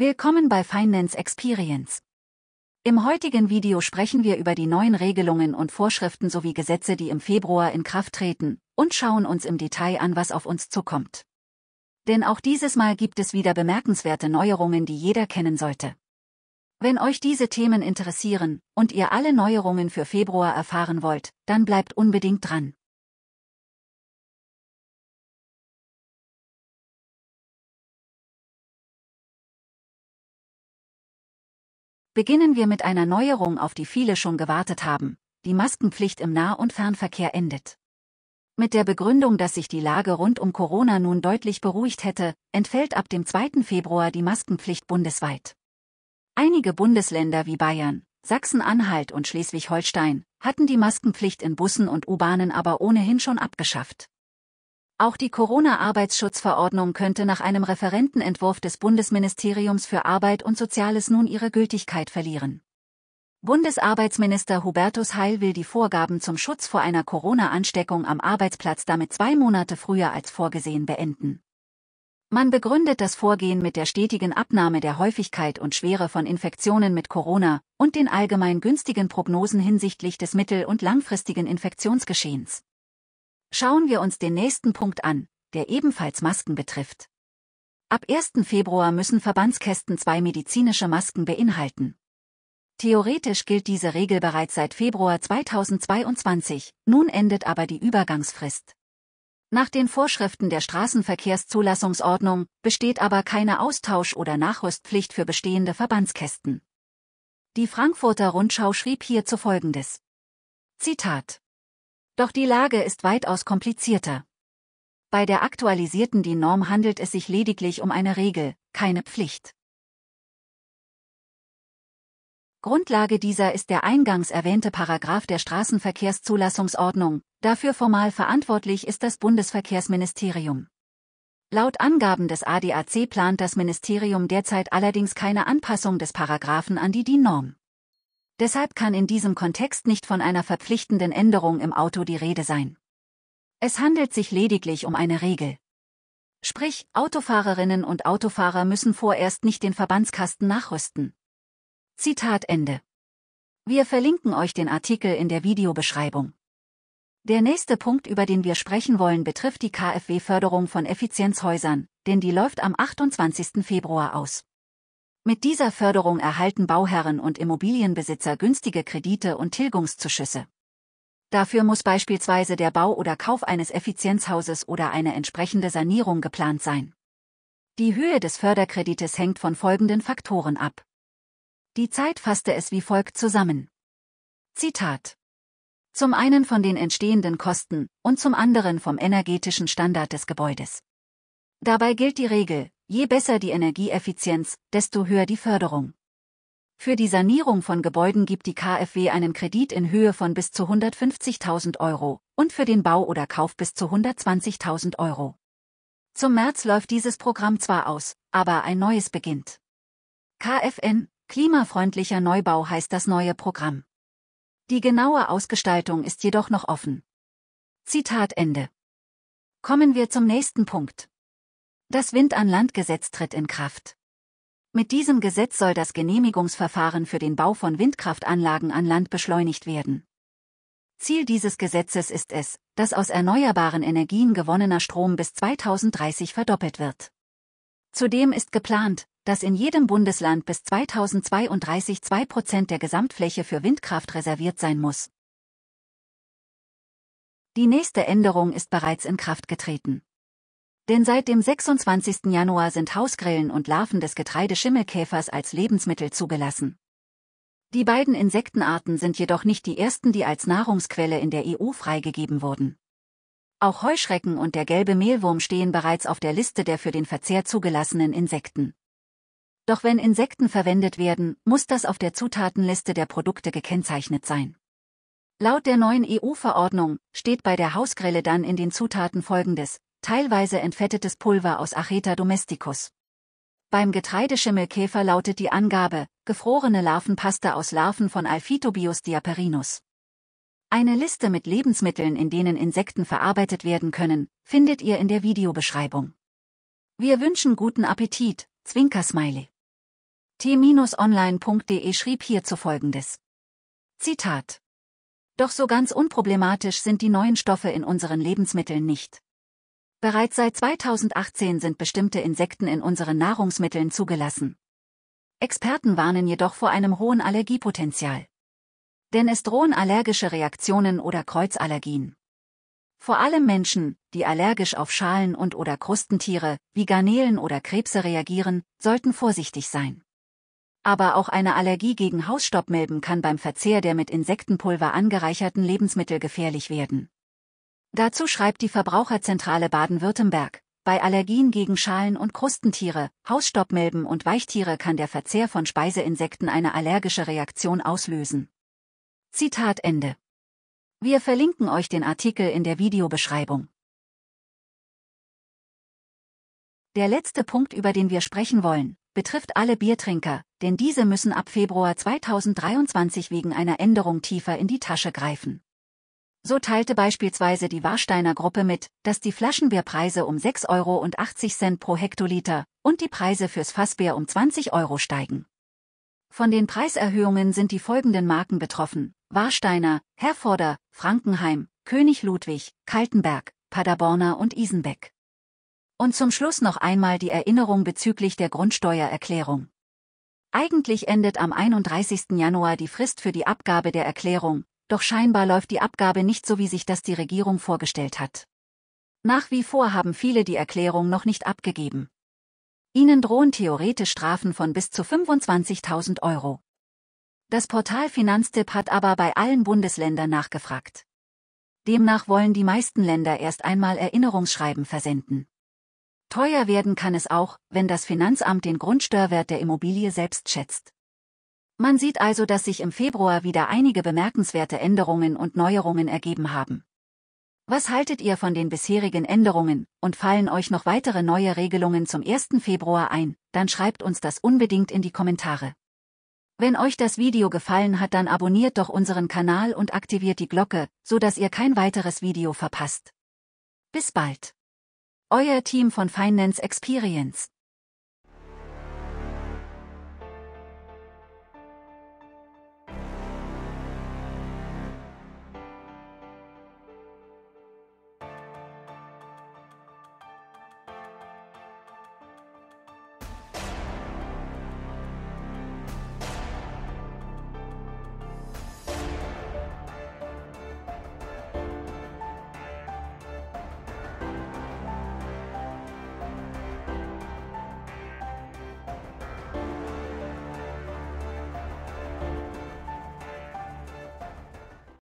Willkommen bei Finance Experience. Im heutigen Video sprechen wir über die neuen Regelungen und Vorschriften sowie Gesetze, die im Februar in Kraft treten, und schauen uns im Detail an, was auf uns zukommt. Denn auch dieses Mal gibt es wieder bemerkenswerte Neuerungen, die jeder kennen sollte. Wenn euch diese Themen interessieren und ihr alle Neuerungen für Februar erfahren wollt, dann bleibt unbedingt dran. Beginnen wir mit einer Neuerung, auf die viele schon gewartet haben. Die Maskenpflicht im Nah- und Fernverkehr endet. Mit der Begründung, dass sich die Lage rund um Corona nun deutlich beruhigt hätte, entfällt ab dem 2. Februar die Maskenpflicht bundesweit. Einige Bundesländer wie Bayern, Sachsen-Anhalt und Schleswig-Holstein hatten die Maskenpflicht in Bussen und U-Bahnen aber ohnehin schon abgeschafft. Auch die Corona-Arbeitsschutzverordnung könnte nach einem Referentenentwurf des Bundesministeriums für Arbeit und Soziales nun ihre Gültigkeit verlieren. Bundesarbeitsminister Hubertus Heil will die Vorgaben zum Schutz vor einer Corona-Ansteckung am Arbeitsplatz damit zwei Monate früher als vorgesehen beenden. Man begründet das Vorgehen mit der stetigen Abnahme der Häufigkeit und Schwere von Infektionen mit Corona und den allgemein günstigen Prognosen hinsichtlich des mittel- und langfristigen Infektionsgeschehens. Schauen wir uns den nächsten Punkt an, der ebenfalls Masken betrifft. Ab 1. Februar müssen Verbandskästen zwei medizinische Masken beinhalten. Theoretisch gilt diese Regel bereits seit Februar 2022, nun endet aber die Übergangsfrist. Nach den Vorschriften der Straßenverkehrszulassungsordnung besteht aber keine Austausch- oder Nachrüstpflicht für bestehende Verbandskästen. Die Frankfurter Rundschau schrieb hierzu folgendes. Zitat doch die Lage ist weitaus komplizierter. Bei der aktualisierten DIN-Norm handelt es sich lediglich um eine Regel, keine Pflicht. Grundlage dieser ist der eingangs erwähnte Paragraph der Straßenverkehrszulassungsordnung, dafür formal verantwortlich ist das Bundesverkehrsministerium. Laut Angaben des ADAC plant das Ministerium derzeit allerdings keine Anpassung des Paragraphen an die DIN-Norm. Deshalb kann in diesem Kontext nicht von einer verpflichtenden Änderung im Auto die Rede sein. Es handelt sich lediglich um eine Regel. Sprich, Autofahrerinnen und Autofahrer müssen vorerst nicht den Verbandskasten nachrüsten. Zitat Ende. Wir verlinken euch den Artikel in der Videobeschreibung. Der nächste Punkt, über den wir sprechen wollen, betrifft die KfW-Förderung von Effizienzhäusern, denn die läuft am 28. Februar aus. Mit dieser Förderung erhalten Bauherren und Immobilienbesitzer günstige Kredite und Tilgungszuschüsse. Dafür muss beispielsweise der Bau oder Kauf eines Effizienzhauses oder eine entsprechende Sanierung geplant sein. Die Höhe des Förderkredites hängt von folgenden Faktoren ab. Die Zeit fasste es wie folgt zusammen. Zitat. Zum einen von den entstehenden Kosten und zum anderen vom energetischen Standard des Gebäudes. Dabei gilt die Regel, Je besser die Energieeffizienz, desto höher die Förderung. Für die Sanierung von Gebäuden gibt die KfW einen Kredit in Höhe von bis zu 150.000 Euro und für den Bau oder Kauf bis zu 120.000 Euro. Zum März läuft dieses Programm zwar aus, aber ein neues beginnt. KFN, klimafreundlicher Neubau heißt das neue Programm. Die genaue Ausgestaltung ist jedoch noch offen. Zitat Ende. Kommen wir zum nächsten Punkt. Das Wind-an-Land-Gesetz tritt in Kraft. Mit diesem Gesetz soll das Genehmigungsverfahren für den Bau von Windkraftanlagen an Land beschleunigt werden. Ziel dieses Gesetzes ist es, dass aus erneuerbaren Energien gewonnener Strom bis 2030 verdoppelt wird. Zudem ist geplant, dass in jedem Bundesland bis 2032 2 Prozent der Gesamtfläche für Windkraft reserviert sein muss. Die nächste Änderung ist bereits in Kraft getreten. Denn seit dem 26. Januar sind Hausgrillen und Larven des Getreideschimmelkäfers als Lebensmittel zugelassen. Die beiden Insektenarten sind jedoch nicht die ersten, die als Nahrungsquelle in der EU freigegeben wurden. Auch Heuschrecken und der gelbe Mehlwurm stehen bereits auf der Liste der für den Verzehr zugelassenen Insekten. Doch wenn Insekten verwendet werden, muss das auf der Zutatenliste der Produkte gekennzeichnet sein. Laut der neuen EU-Verordnung steht bei der Hausgrille dann in den Zutaten folgendes teilweise entfettetes Pulver aus Acheta domesticus. Beim Getreideschimmelkäfer lautet die Angabe, gefrorene Larvenpasta aus Larven von Alphitobius diaperinus. Eine Liste mit Lebensmitteln, in denen Insekten verarbeitet werden können, findet ihr in der Videobeschreibung. Wir wünschen guten Appetit, Zwinkersmiley. t-online.de schrieb hierzu folgendes. Zitat. Doch so ganz unproblematisch sind die neuen Stoffe in unseren Lebensmitteln nicht. Bereits seit 2018 sind bestimmte Insekten in unseren Nahrungsmitteln zugelassen. Experten warnen jedoch vor einem hohen Allergiepotenzial. Denn es drohen allergische Reaktionen oder Kreuzallergien. Vor allem Menschen, die allergisch auf Schalen und oder Krustentiere, wie Garnelen oder Krebse reagieren, sollten vorsichtig sein. Aber auch eine Allergie gegen Hausstoppmilben kann beim Verzehr der mit Insektenpulver angereicherten Lebensmittel gefährlich werden. Dazu schreibt die Verbraucherzentrale Baden-Württemberg, bei Allergien gegen Schalen- und Krustentiere, Hausstoppmilben und Weichtiere kann der Verzehr von Speiseinsekten eine allergische Reaktion auslösen. Zitat Ende. Wir verlinken euch den Artikel in der Videobeschreibung. Der letzte Punkt, über den wir sprechen wollen, betrifft alle Biertrinker, denn diese müssen ab Februar 2023 wegen einer Änderung tiefer in die Tasche greifen. So teilte beispielsweise die Warsteiner Gruppe mit, dass die Flaschenbierpreise um 6,80 Euro pro Hektoliter und die Preise fürs Fassbier um 20 Euro steigen. Von den Preiserhöhungen sind die folgenden Marken betroffen. Warsteiner, Herforder, Frankenheim, König Ludwig, Kaltenberg, Paderborner und Isenbeck. Und zum Schluss noch einmal die Erinnerung bezüglich der Grundsteuererklärung. Eigentlich endet am 31. Januar die Frist für die Abgabe der Erklärung, doch scheinbar läuft die Abgabe nicht so, wie sich das die Regierung vorgestellt hat. Nach wie vor haben viele die Erklärung noch nicht abgegeben. Ihnen drohen theoretisch Strafen von bis zu 25.000 Euro. Das Portal Finanztipp hat aber bei allen Bundesländern nachgefragt. Demnach wollen die meisten Länder erst einmal Erinnerungsschreiben versenden. Teuer werden kann es auch, wenn das Finanzamt den Grundsteuerwert der Immobilie selbst schätzt. Man sieht also, dass sich im Februar wieder einige bemerkenswerte Änderungen und Neuerungen ergeben haben. Was haltet ihr von den bisherigen Änderungen und fallen euch noch weitere neue Regelungen zum 1. Februar ein, dann schreibt uns das unbedingt in die Kommentare. Wenn euch das Video gefallen hat, dann abonniert doch unseren Kanal und aktiviert die Glocke, so dass ihr kein weiteres Video verpasst. Bis bald. Euer Team von Finance Experience.